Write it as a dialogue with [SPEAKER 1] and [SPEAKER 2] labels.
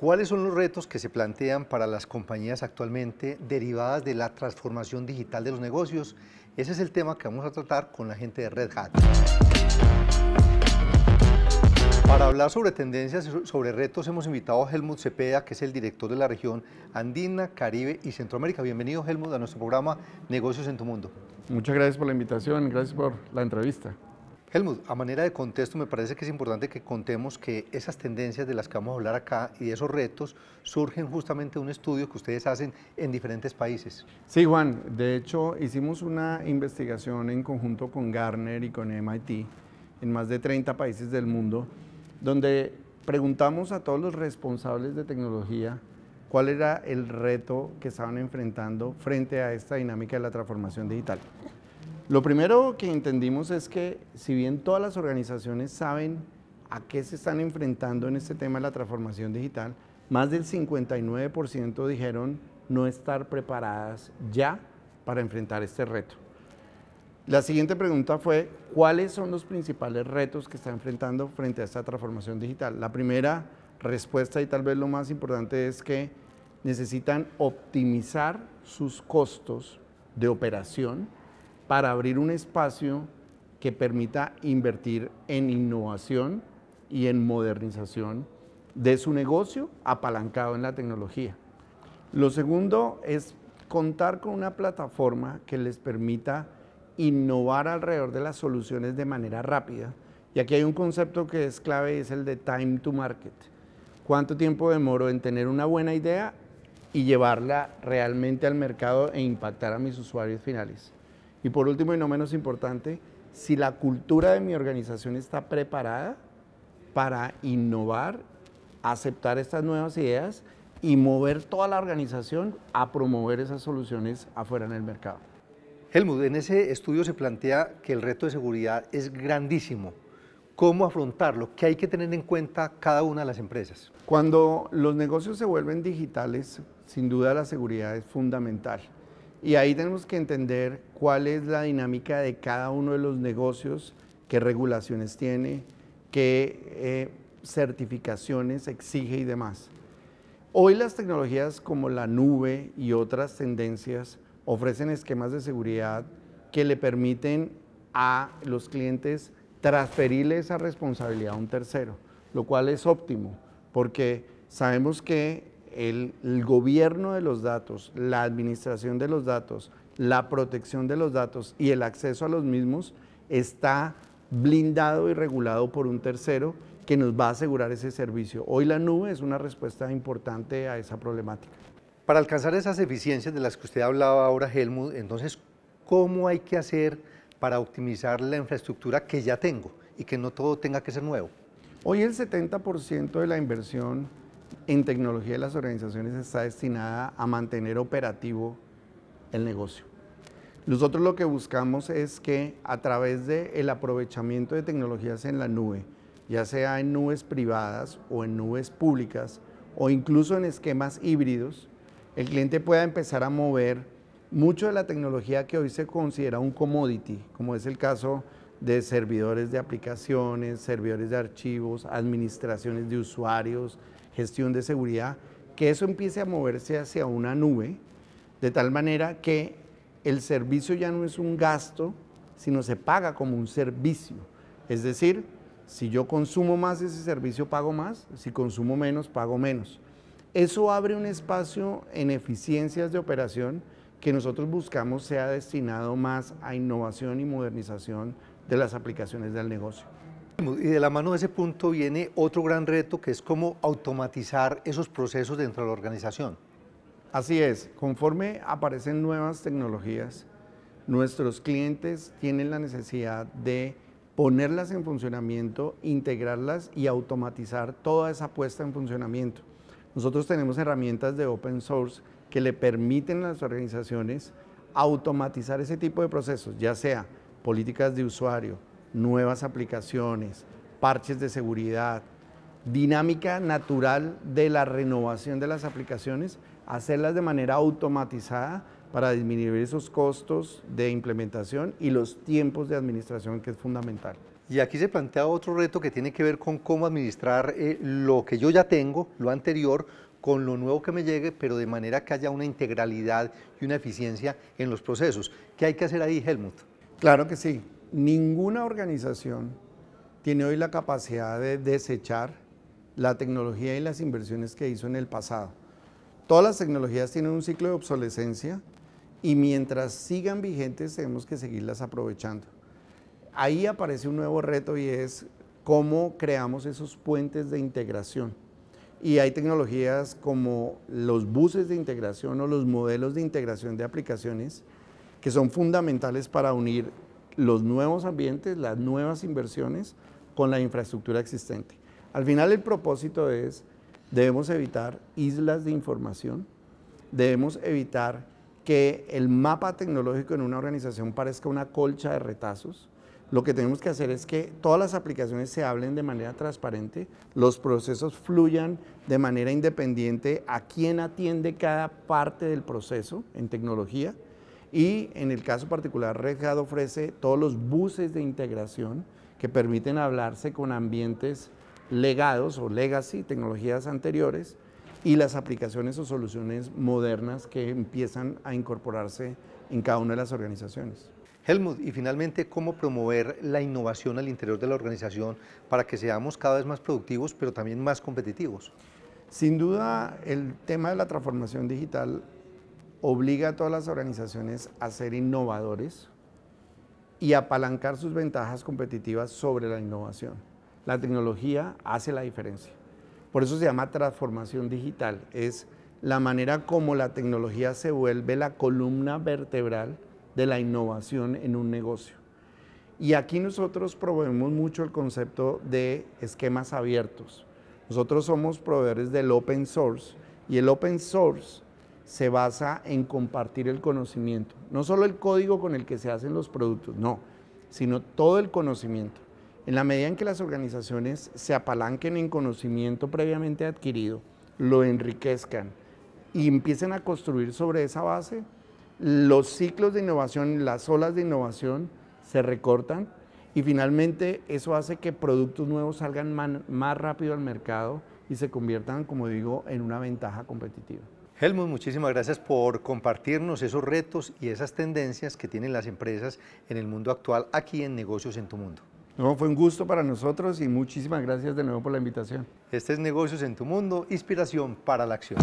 [SPEAKER 1] ¿Cuáles son los retos que se plantean para las compañías actualmente derivadas de la transformación digital de los negocios? Ese es el tema que vamos a tratar con la gente de Red Hat. Para hablar sobre tendencias sobre retos hemos invitado a Helmut Cepeda, que es el director de la región Andina, Caribe y Centroamérica. Bienvenido Helmut a nuestro programa Negocios en tu Mundo. Muchas gracias por la invitación, gracias por la entrevista. Helmut, a manera de contexto, me parece que es importante que contemos que esas tendencias de las que vamos a hablar acá y esos retos surgen justamente de un estudio que ustedes hacen en diferentes países. Sí,
[SPEAKER 2] Juan, de hecho hicimos una investigación en conjunto con Garner y con MIT en más de 30 países del mundo, donde preguntamos a todos los responsables de tecnología cuál era el reto que estaban enfrentando frente a esta dinámica de la transformación digital. Lo primero que entendimos es que si bien todas las organizaciones saben a qué se están enfrentando en este tema de la transformación digital, más del 59% dijeron no estar preparadas ya para enfrentar este reto. La siguiente pregunta fue, ¿cuáles son los principales retos que están enfrentando frente a esta transformación digital? La primera respuesta y tal vez lo más importante es que necesitan optimizar sus costos de operación para abrir un espacio que permita invertir en innovación y en modernización de su negocio apalancado en la tecnología. Lo segundo es contar con una plataforma que les permita innovar alrededor de las soluciones de manera rápida. Y aquí hay un concepto que es clave, es el de time to market. ¿Cuánto tiempo demoro en tener una buena idea y llevarla realmente al mercado e impactar a mis usuarios finales? Y por último y no menos importante, si la cultura de mi organización está preparada para innovar, aceptar estas nuevas ideas y mover toda la organización a promover esas soluciones
[SPEAKER 1] afuera en el mercado. Helmut, en ese estudio se plantea que el reto de seguridad es grandísimo. ¿Cómo afrontarlo? ¿Qué hay que tener en cuenta cada una de las empresas? Cuando los negocios se vuelven digitales, sin duda la seguridad es fundamental.
[SPEAKER 2] Y ahí tenemos que entender cuál es la dinámica de cada uno de los negocios, qué regulaciones tiene, qué eh, certificaciones exige y demás. Hoy las tecnologías como la nube y otras tendencias ofrecen esquemas de seguridad que le permiten a los clientes transferirle esa responsabilidad a un tercero, lo cual es óptimo, porque sabemos que el, gobierno de los datos, la administración de los datos, la protección de los datos y el acceso a los mismos está blindado y regulado por un tercero que nos va a asegurar ese servicio. Hoy la nube es una
[SPEAKER 1] respuesta importante a esa problemática. Para alcanzar esas eficiencias de las que usted hablaba ahora, Helmut, entonces, ¿cómo hay que hacer para optimizar la infraestructura que ya tengo y que no todo tenga que ser nuevo? Hoy el 70% de la inversión
[SPEAKER 2] en tecnología de las organizaciones está destinada a mantener operativo el negocio. Nosotros lo que buscamos es que a través del el aprovechamiento de tecnologías en la nube, ya sea en nubes privadas o en nubes públicas o incluso en esquemas híbridos, el cliente pueda empezar a mover mucho de la tecnología que hoy se considera un commodity, como es el caso de servidores de aplicaciones, servidores de archivos, administraciones de usuarios, gestión de seguridad, que eso empiece a moverse hacia una nube, de tal manera que el servicio ya no es un gasto, sino se paga como un servicio. Es decir, si yo consumo más ese servicio, pago más, si consumo menos, pago menos. Eso abre un espacio en eficiencias de operación que nosotros buscamos sea destinado más a innovación y modernización de las aplicaciones del
[SPEAKER 1] negocio. Y de la mano de ese punto viene otro gran reto que es cómo automatizar esos procesos dentro de la organización. Así es, conforme aparecen nuevas
[SPEAKER 2] tecnologías, nuestros clientes tienen la necesidad de ponerlas en funcionamiento, integrarlas y automatizar toda esa puesta en funcionamiento. Nosotros tenemos herramientas de open source que le permiten a las organizaciones automatizar ese tipo de procesos, ya sea políticas de usuario, nuevas aplicaciones, parches de seguridad, dinámica natural de la renovación de las aplicaciones, hacerlas de manera automatizada para disminuir esos costos de implementación y los tiempos de administración que es fundamental.
[SPEAKER 1] Y aquí se plantea otro reto que tiene que ver con cómo administrar eh, lo que yo ya tengo, lo anterior, con lo nuevo que me llegue, pero de manera que haya una integralidad y una eficiencia en los procesos. ¿Qué hay que hacer ahí, Helmut? Claro que sí ninguna organización
[SPEAKER 2] tiene hoy la capacidad de desechar la tecnología y las inversiones que hizo en el pasado. Todas las tecnologías tienen un ciclo de obsolescencia y mientras sigan vigentes tenemos que seguirlas aprovechando. Ahí aparece un nuevo reto y es cómo creamos esos puentes de integración. Y hay tecnologías como los buses de integración o los modelos de integración de aplicaciones que son fundamentales para unir los nuevos ambientes, las nuevas inversiones con la infraestructura existente. Al final el propósito es, debemos evitar islas de información, debemos evitar que el mapa tecnológico en una organización parezca una colcha de retazos. Lo que tenemos que hacer es que todas las aplicaciones se hablen de manera transparente, los procesos fluyan de manera independiente a quién atiende cada parte del proceso en tecnología y en el caso particular, Red ofrece todos los buses de integración que permiten hablarse con ambientes legados o legacy, tecnologías anteriores, y las aplicaciones o soluciones modernas que empiezan a incorporarse
[SPEAKER 1] en cada una de las organizaciones. Helmut, y finalmente, ¿cómo promover la innovación al interior de la organización para que seamos cada vez más productivos, pero también más competitivos? Sin duda, el tema de la transformación digital obliga a todas las organizaciones
[SPEAKER 2] a ser innovadores y apalancar sus ventajas competitivas sobre la innovación. La tecnología hace la diferencia. Por eso se llama transformación digital. Es la manera como la tecnología se vuelve la columna vertebral de la innovación en un negocio. Y aquí nosotros proveemos mucho el concepto de esquemas abiertos. Nosotros somos proveedores del open source y el open source se basa en compartir el conocimiento. No solo el código con el que se hacen los productos, no, sino todo el conocimiento. En la medida en que las organizaciones se apalanquen en conocimiento previamente adquirido, lo enriquezcan y empiecen a construir sobre esa base, los ciclos de innovación, las olas de innovación se recortan y finalmente eso hace que productos nuevos salgan más rápido al mercado y se conviertan, como digo, en una
[SPEAKER 1] ventaja competitiva. Helmut, muchísimas gracias por compartirnos esos retos y esas tendencias que tienen las empresas en el mundo actual aquí en Negocios en tu Mundo. No, fue un gusto para nosotros y muchísimas gracias de nuevo por la invitación. Este es Negocios en tu Mundo, inspiración para la acción.